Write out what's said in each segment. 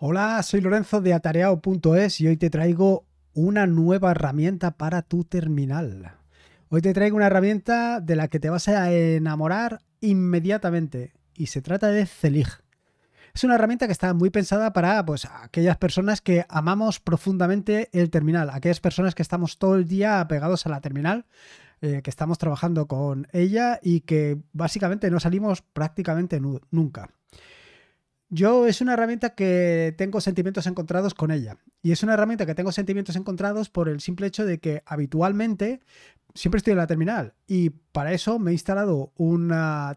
Hola, soy Lorenzo de atareado.es y hoy te traigo una nueva herramienta para tu terminal. Hoy te traigo una herramienta de la que te vas a enamorar inmediatamente y se trata de Celig. Es una herramienta que está muy pensada para pues, aquellas personas que amamos profundamente el terminal, aquellas personas que estamos todo el día pegados a la terminal, eh, que estamos trabajando con ella y que básicamente no salimos prácticamente nunca. Yo es una herramienta que tengo sentimientos encontrados con ella. Y es una herramienta que tengo sentimientos encontrados por el simple hecho de que habitualmente siempre estoy en la terminal. Y para eso me he instalado un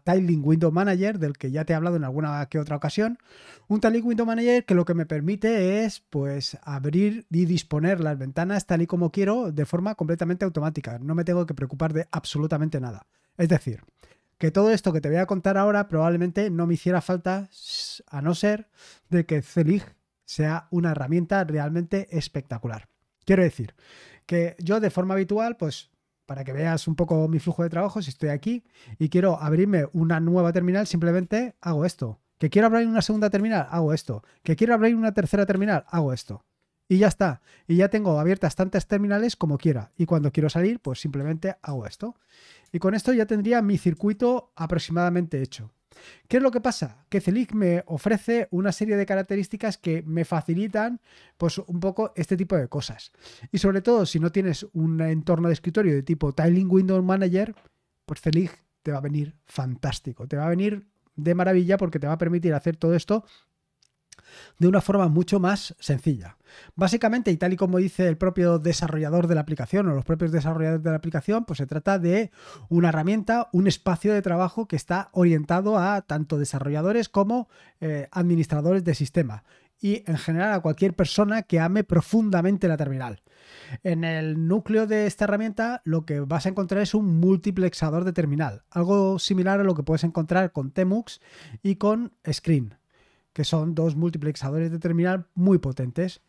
Tiling Window Manager, del que ya te he hablado en alguna que otra ocasión. Un Tiling Window Manager que lo que me permite es pues abrir y disponer las ventanas tal y como quiero de forma completamente automática. No me tengo que preocupar de absolutamente nada. Es decir, que todo esto que te voy a contar ahora probablemente no me hiciera falta a no ser de que Celig sea una herramienta realmente espectacular. Quiero decir que yo de forma habitual, pues para que veas un poco mi flujo de trabajo, si estoy aquí y quiero abrirme una nueva terminal, simplemente hago esto. Que quiero abrir una segunda terminal, hago esto. Que quiero abrir una tercera terminal, hago esto. Y ya está. Y ya tengo abiertas tantas terminales como quiera. Y cuando quiero salir, pues simplemente hago esto. Y con esto ya tendría mi circuito aproximadamente hecho. ¿Qué es lo que pasa? Que Celic me ofrece una serie de características que me facilitan pues un poco este tipo de cosas. Y sobre todo si no tienes un entorno de escritorio de tipo Tiling Window Manager, pues Celic te va a venir fantástico, te va a venir de maravilla porque te va a permitir hacer todo esto de una forma mucho más sencilla. Básicamente, y tal y como dice el propio desarrollador de la aplicación o los propios desarrolladores de la aplicación, pues se trata de una herramienta, un espacio de trabajo que está orientado a tanto desarrolladores como eh, administradores de sistema y en general a cualquier persona que ame profundamente la terminal. En el núcleo de esta herramienta lo que vas a encontrar es un multiplexador de terminal, algo similar a lo que puedes encontrar con tmux y con Screen que son dos multiplexadores de terminal muy potentes.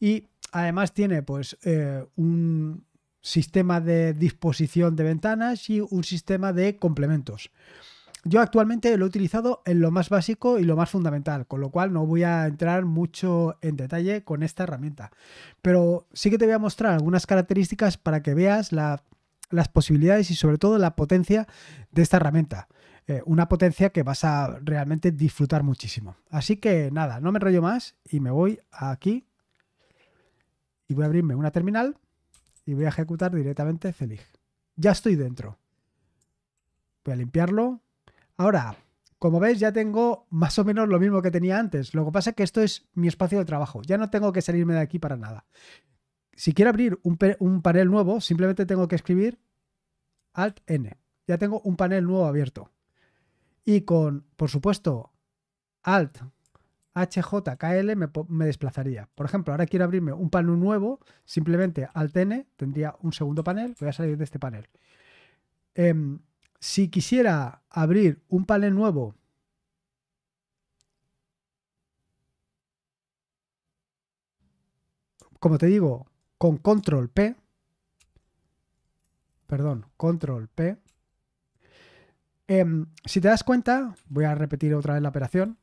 Y además tiene pues eh, un sistema de disposición de ventanas y un sistema de complementos. Yo actualmente lo he utilizado en lo más básico y lo más fundamental, con lo cual no voy a entrar mucho en detalle con esta herramienta. Pero sí que te voy a mostrar algunas características para que veas las posibilidades y sobre todo la potencia de esta herramienta. Eh, una potencia que vas a realmente disfrutar muchísimo. Así que nada, no me enrollo más y me voy aquí y voy a abrirme una terminal y voy a ejecutar directamente Celig. Ya estoy dentro. Voy a limpiarlo. Ahora, como veis, ya tengo más o menos lo mismo que tenía antes. Lo que pasa es que esto es mi espacio de trabajo. Ya no tengo que salirme de aquí para nada. Si quiero abrir un panel nuevo, simplemente tengo que escribir Alt N. Ya tengo un panel nuevo abierto. Y con, por supuesto, Alt HJKL me, me desplazaría. Por ejemplo, ahora quiero abrirme un panel nuevo, simplemente Alt N, tendría un segundo panel, voy a salir de este panel. Em, si quisiera abrir un panel nuevo como te digo, con control P, perdón, control P, Em, si te das cuenta, voy a repetir otra vez la operación,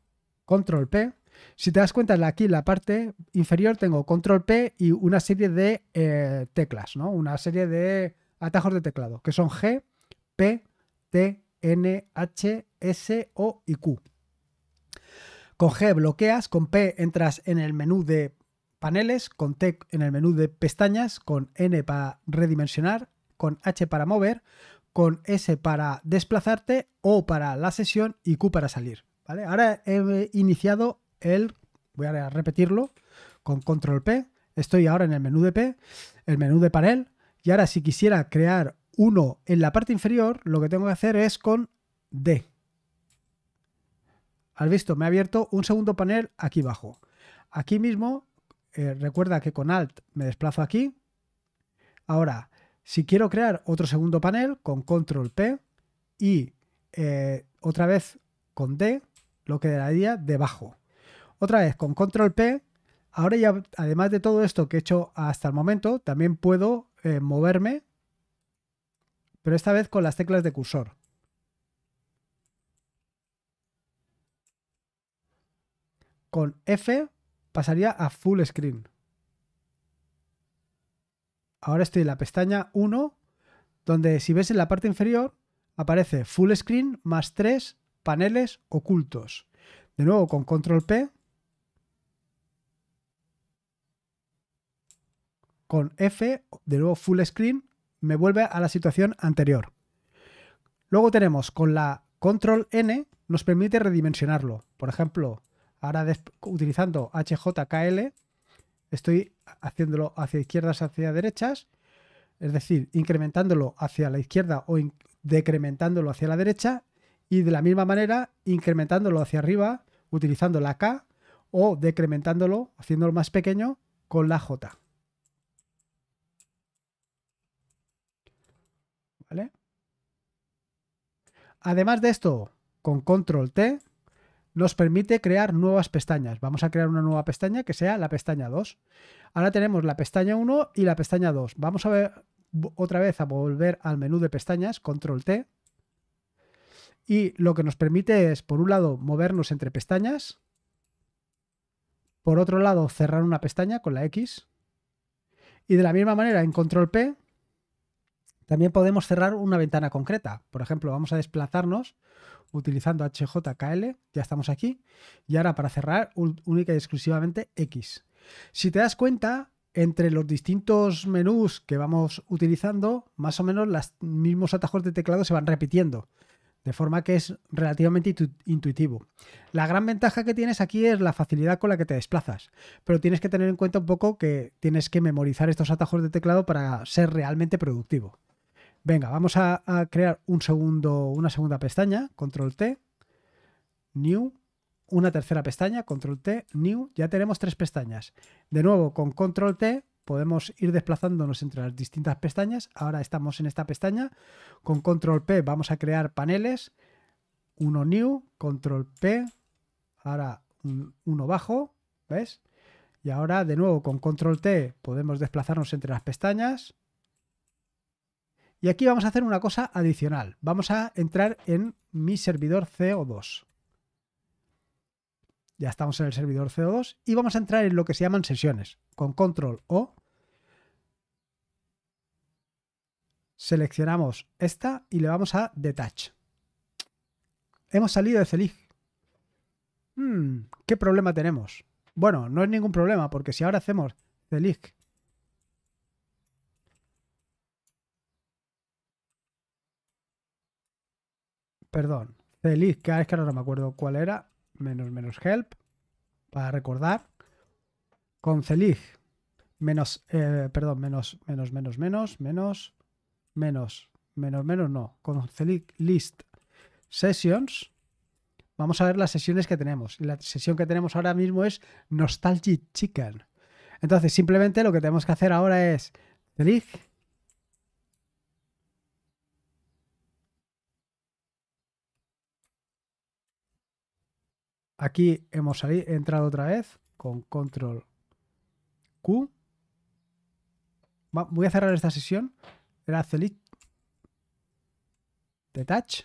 control P. Si te das cuenta, aquí en la parte inferior tengo control P y una serie de eh, teclas, Una serie de atajos de teclado, que son G, P, T, N, H, S, O y Q. Con G bloqueas, con P entras en el menú de paneles, con T en el menú de pestañas, con N para redimensionar, con H para mover, con S para desplazarte, O para la sesión y Q para salir. ¿vale? Ahora he iniciado el, voy a repetirlo, con control P. Estoy ahora en el menú de P, el menú de panel. Y ahora si quisiera crear uno en la parte inferior, lo que tengo que hacer es con D. Has visto, me ha abierto un segundo panel aquí abajo. Aquí mismo, eh, recuerda que con Alt me desplazo aquí. Ahora, si quiero crear otro segundo panel con control P y eh, otra vez con D, lo quedaría debajo. Otra vez con control P, ahora ya además de todo esto que he hecho hasta el momento, también puedo eh, moverme, pero esta vez con las teclas de cursor. Con F pasaría a full screen ahora estoy en la pestaña 1, donde si ves en la parte inferior aparece full screen más 3 paneles ocultos. De nuevo con control P, con F, de nuevo full screen, me vuelve a la situación anterior. Luego tenemos con la control N, nos permite redimensionarlo. Por ejemplo, ahora utilizando HJKL, estoy haciéndolo hacia izquierdas, hacia derechas, es decir, incrementándolo hacia la izquierda o decrementándolo hacia la derecha y de la misma manera incrementándolo hacia arriba utilizando la K o decrementándolo, haciéndolo más pequeño con la J. Además de esto, con control T nos permite crear nuevas pestañas. Vamos a crear una nueva pestaña que sea la pestaña 2. Ahora tenemos la pestaña 1 y la pestaña 2. Vamos a ver otra vez a volver al menú de pestañas, control T. Y lo que nos permite es, por un lado, movernos entre pestañas. Por otro lado, cerrar una pestaña con la X. Y de la misma manera, en control P, también podemos cerrar una ventana concreta. Por ejemplo, vamos a desplazarnos utilizando HJKL, ya estamos aquí. Y ahora para cerrar, única y exclusivamente X. Si te das cuenta, entre los distintos menús que vamos utilizando, más o menos los mismos atajos de teclado se van repitiendo. De forma que es relativamente intuitivo. La gran ventaja que tienes aquí es la facilidad con la que te desplazas, pero tienes que tener en cuenta un poco que tienes que memorizar estos atajos de teclado para ser realmente productivo. Venga, vamos a, crear una segunda pestaña, control T, new, una tercera pestaña, control T, new, ya tenemos tres pestañas. De nuevo, con control T podemos ir desplazándonos entre las distintas pestañas. Ahora estamos en esta pestaña. Con control P vamos a crear paneles. Uno new, control P, ahora uno bajo, ¿ves? Y ahora de nuevo con control T podemos desplazarnos entre las pestañas. Y aquí vamos a hacer una cosa adicional. Vamos a entrar en mi servidor CO2. Ya estamos en el servidor CO2 y vamos a entrar en lo que se llaman sesiones. Con control O seleccionamos esta y le vamos a detach. Hemos salido de Celig. Hmm, ¿Qué problema tenemos? Bueno, no es ningún problema porque si ahora hacemos Celig perdón, feliz. que es que ahora no me acuerdo cuál era, menos menos help, para recordar, con Celig, menos, eh, perdón, menos, menos, menos, menos, menos, menos, menos, menos, no, con Celig list sessions, vamos a ver las sesiones que tenemos. Y la sesión que tenemos ahora mismo es Nostalgic Chicken. Entonces, simplemente lo que tenemos que hacer ahora es feliz. Aquí hemos entrado otra vez con control Q. voy a cerrar esta sesión. Era Celic. Detach.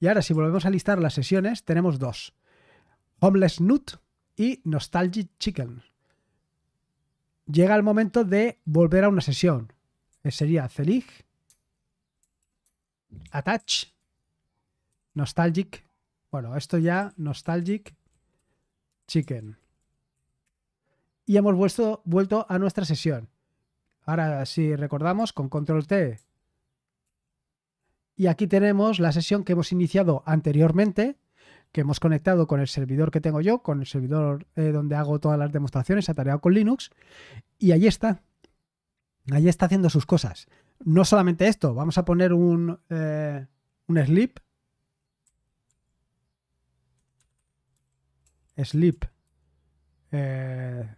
Y ahora si volvemos a listar las sesiones, tenemos dos. Homeless Nut y Nostalgic Chicken. Llega el momento de volver a una sesión. Eh, sería Celig. Attach, Nostalgic bueno, esto ya, Nostalgic Chicken. Y hemos vuelto a nuestra sesión. Ahora, si recordamos, con control T. Y aquí tenemos la sesión que hemos iniciado anteriormente, que hemos conectado con el servidor que tengo yo, con el servidor eh, donde hago todas las demostraciones, atareado con Linux, y ahí está. Ahí está haciendo sus cosas. No solamente esto, vamos a poner un, eh, Slip. un sleep Sleep. Eh,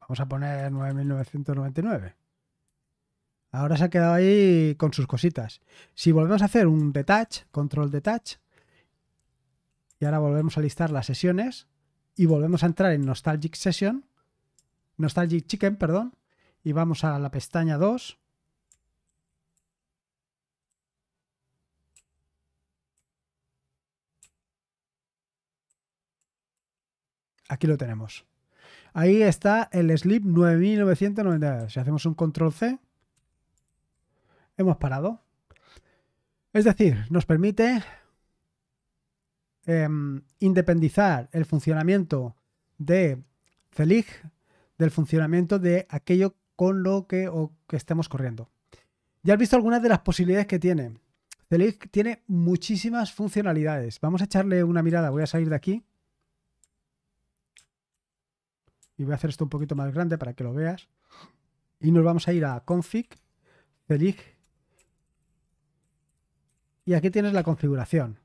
vamos a poner 9.999. Ahora se ha quedado ahí con sus cositas. Si volvemos a hacer un detach, control detach, y ahora volvemos a listar las sesiones y volvemos a entrar en Nostalgic Session, Nostalgic Chicken, perdón, y vamos a la pestaña 2 Aquí lo tenemos. Ahí está el slip 9999. Si hacemos un control C, hemos parado. Es decir, nos permite em, independizar el funcionamiento de CELIG del funcionamiento de aquello con lo que, que estemos corriendo. Ya has visto algunas de las posibilidades que tiene. CELIG tiene muchísimas funcionalidades. Vamos a echarle una mirada. Voy a salir de aquí y voy a hacer esto un poquito más grande para que lo veas. Y nos vamos a ir a config, Celig. Y aquí tienes la configuración.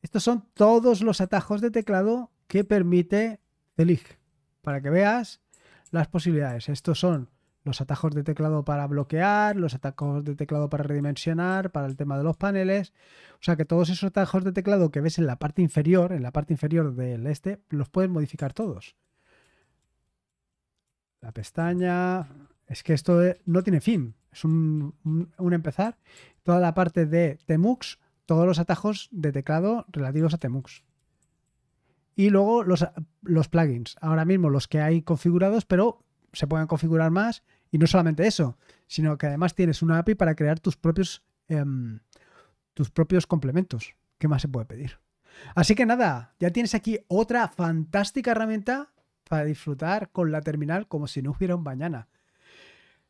Estos son todos los atajos de teclado que permite Celig. Para que veas las posibilidades. Estos son los atajos de teclado para bloquear, los atajos de teclado para redimensionar, para el tema de los paneles. O sea que todos esos atajos de teclado que ves en la parte inferior, en la parte inferior del este, los puedes modificar todos la pestaña. Es que esto eh, no tiene fin. Es un, empezar. Toda la parte de Temux, todos los atajos de teclado relativos a Temux. Y luego los, los plugins. Ahora mismo los que hay configurados, pero se pueden configurar más. Y no solamente eso, sino que además tienes una API para crear tus propios, em, tus propios complementos. ¿Qué más se puede pedir? Así que nada, ya tienes aquí otra fantástica herramienta para disfrutar con la terminal como si no hubiera un mañana.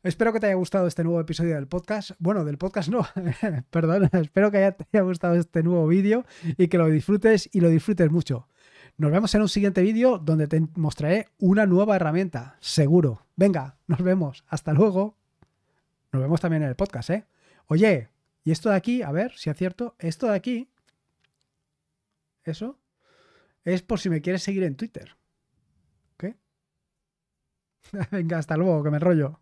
Espero que te haya gustado este nuevo episodio del podcast. Bueno, del podcast no, perdón. Espero que te haya gustado este nuevo vídeo y que lo disfrutes y lo disfrutes mucho. Nos vemos en un siguiente vídeo donde te mostraré una nueva herramienta, seguro. Venga, nos vemos. Hasta luego. Nos vemos también en el podcast, ¿eh? Oye, y esto de aquí, a ver si acierto, esto de aquí, eso, es por si me quieres seguir en Twitter. Venga, hasta luego, que me enrollo.